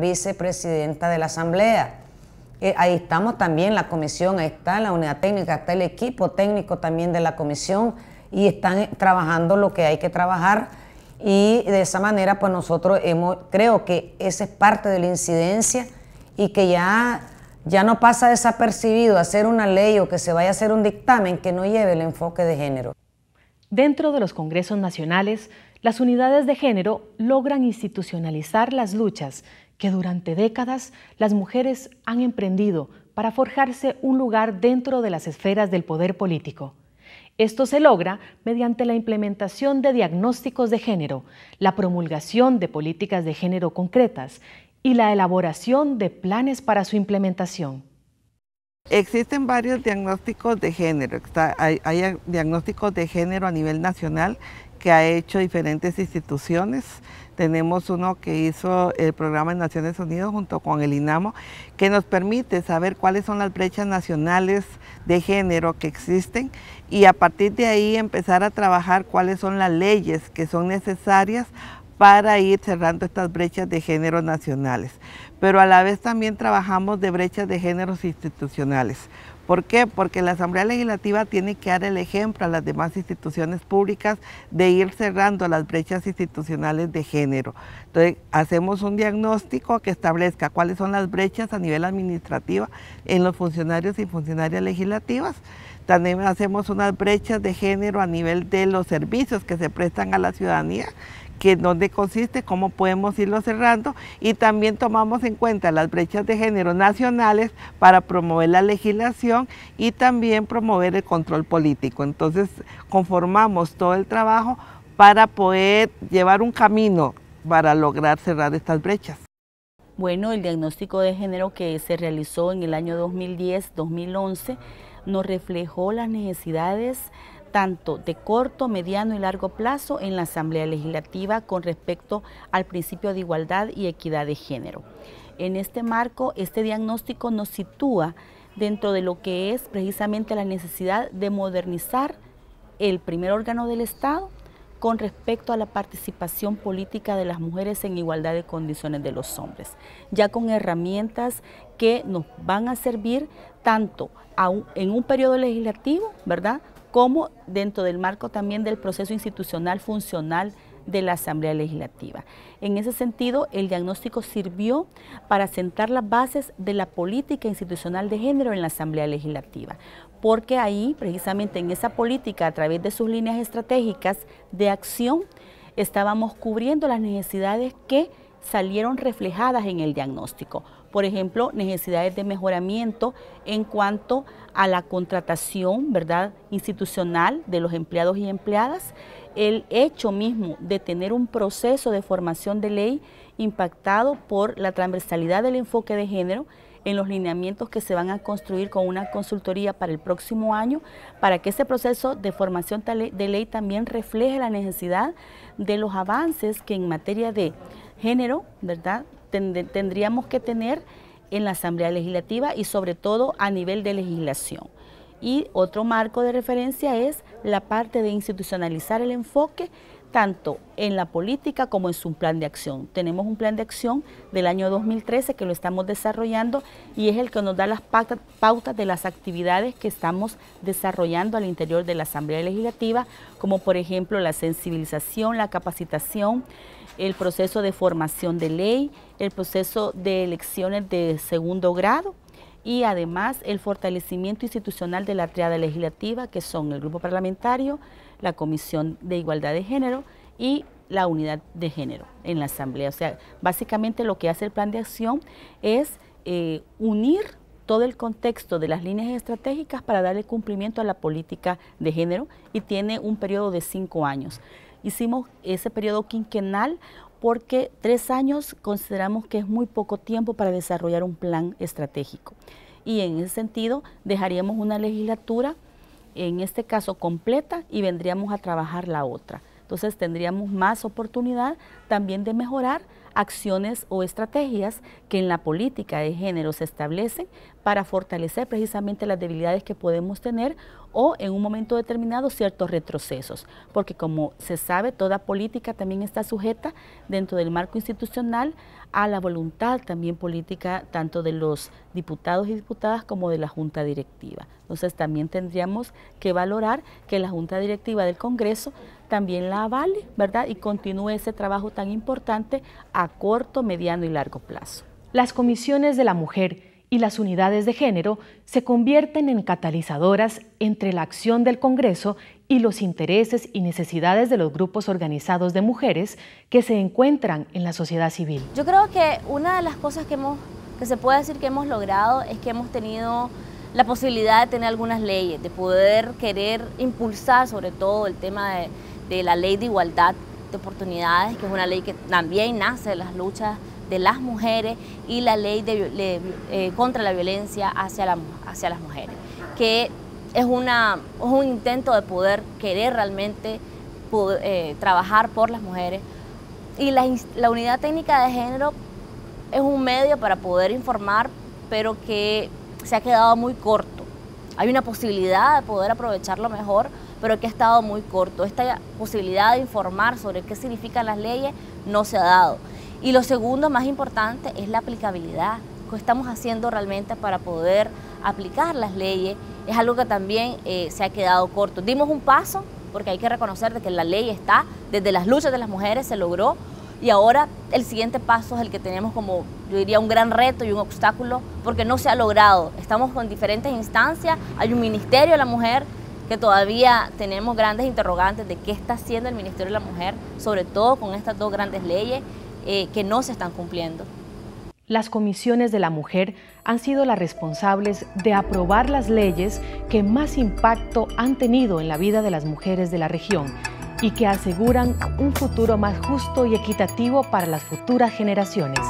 vicepresidenta de la Asamblea. Eh, ahí estamos también, la comisión, ahí está la unidad técnica, está el equipo técnico también de la comisión y están eh, trabajando lo que hay que trabajar y de esa manera pues nosotros hemos, creo que esa es parte de la incidencia y que ya, ya no pasa desapercibido hacer una ley o que se vaya a hacer un dictamen que no lleve el enfoque de género. Dentro de los congresos nacionales las unidades de género logran institucionalizar las luchas que durante décadas las mujeres han emprendido para forjarse un lugar dentro de las esferas del poder político. Esto se logra mediante la implementación de diagnósticos de género, la promulgación de políticas de género concretas y la elaboración de planes para su implementación. Existen varios diagnósticos de género. hay diagnósticos de género a nivel nacional que ha hecho diferentes instituciones. Tenemos uno que hizo el programa de Naciones Unidas junto con el INAMO, que nos permite saber cuáles son las brechas nacionales de género que existen y a partir de ahí empezar a trabajar cuáles son las leyes que son necesarias para ir cerrando estas brechas de género nacionales. Pero a la vez también trabajamos de brechas de géneros institucionales. ¿Por qué? Porque la Asamblea Legislativa tiene que dar el ejemplo a las demás instituciones públicas de ir cerrando las brechas institucionales de género. Entonces, hacemos un diagnóstico que establezca cuáles son las brechas a nivel administrativo en los funcionarios y funcionarias legislativas. También hacemos unas brechas de género a nivel de los servicios que se prestan a la ciudadanía, que dónde consiste, cómo podemos irlo cerrando y también tomamos en cuenta las brechas de género nacionales para promover la legislación y también promover el control político. Entonces conformamos todo el trabajo para poder llevar un camino para lograr cerrar estas brechas. Bueno, el diagnóstico de género que se realizó en el año 2010-2011 nos reflejó las necesidades tanto de corto, mediano y largo plazo en la Asamblea Legislativa con respecto al principio de igualdad y equidad de género. En este marco, este diagnóstico nos sitúa dentro de lo que es precisamente la necesidad de modernizar el primer órgano del Estado con respecto a la participación política de las mujeres en igualdad de condiciones de los hombres, ya con herramientas que nos van a servir tanto en un periodo legislativo, ¿verdad? como dentro del marco también del proceso institucional funcional de la Asamblea Legislativa. En ese sentido, el diagnóstico sirvió para sentar las bases de la política institucional de género en la Asamblea Legislativa, porque ahí, precisamente en esa política, a través de sus líneas estratégicas de acción, estábamos cubriendo las necesidades que salieron reflejadas en el diagnóstico. Por ejemplo, necesidades de mejoramiento en cuanto a la contratación ¿verdad? institucional de los empleados y empleadas, el hecho mismo de tener un proceso de formación de ley impactado por la transversalidad del enfoque de género en los lineamientos que se van a construir con una consultoría para el próximo año, para que ese proceso de formación e, de ley también refleje la necesidad de los avances que en materia de género, ¿verdad?, tendríamos que tener en la Asamblea Legislativa y sobre todo a nivel de legislación. Y otro marco de referencia es la parte de institucionalizar el enfoque tanto en la política como en su plan de acción. Tenemos un plan de acción del año 2013 que lo estamos desarrollando y es el que nos da las pautas de las actividades que estamos desarrollando al interior de la Asamblea Legislativa, como por ejemplo la sensibilización, la capacitación, el proceso de formación de ley, el proceso de elecciones de segundo grado y además el fortalecimiento institucional de la triada legislativa, que son el Grupo Parlamentario, la Comisión de Igualdad de Género y la Unidad de Género en la Asamblea. O sea, básicamente lo que hace el plan de acción es eh, unir todo el contexto de las líneas estratégicas para darle cumplimiento a la política de género y tiene un periodo de cinco años. Hicimos ese periodo quinquenal porque tres años consideramos que es muy poco tiempo para desarrollar un plan estratégico. Y en ese sentido, dejaríamos una legislatura, en este caso completa, y vendríamos a trabajar la otra. Entonces tendríamos más oportunidad también de mejorar acciones o estrategias que en la política de género se establecen para fortalecer precisamente las debilidades que podemos tener o en un momento determinado ciertos retrocesos, porque como se sabe, toda política también está sujeta dentro del marco institucional a la voluntad también política tanto de los diputados y diputadas como de la Junta Directiva. Entonces también tendríamos que valorar que la Junta Directiva del Congreso también la avale, ¿verdad? Y continúe ese trabajo tan importante a a corto, mediano y largo plazo. Las comisiones de la mujer y las unidades de género se convierten en catalizadoras entre la acción del Congreso y los intereses y necesidades de los grupos organizados de mujeres que se encuentran en la sociedad civil. Yo creo que una de las cosas que, que se puede decir que hemos logrado es que hemos tenido la posibilidad de tener algunas leyes, de poder querer impulsar sobre todo el tema de, de la ley de igualdad oportunidades, que es una ley que también nace de las luchas de las mujeres y la ley eh, contra la violencia hacia, las mujeres, que es, una, un intento de poder querer realmente eh, trabajar por las mujeres. Y la unidad técnica de género es un medio para poder informar, pero que se ha quedado muy corto. Hay una posibilidad de poder aprovecharlo mejor pero que ha estado muy corto. Esta posibilidad de informar sobre qué significan las leyes no se ha dado. Y lo segundo más importante es la aplicabilidad. ¿Qué estamos haciendo realmente para poder aplicar las leyes? Es algo que también eh, se ha quedado corto. Dimos un paso, porque hay que reconocer de que la ley está, desde las luchas de las mujeres se logró, y ahora el siguiente paso es el que tenemos como, yo diría, un gran reto y un obstáculo, porque no se ha logrado. Estamos con diferentes instancias, hay un Ministerio de la Mujer, que todavía tenemos grandes interrogantes de qué está haciendo el Ministerio de la Mujer, sobre todo con estas dos grandes leyes eh, que no se están cumpliendo. Las comisiones de la mujer han sido las responsables de aprobar las leyes que más impacto han tenido en la vida de las mujeres de la región y que aseguran un futuro más justo y equitativo para las futuras generaciones.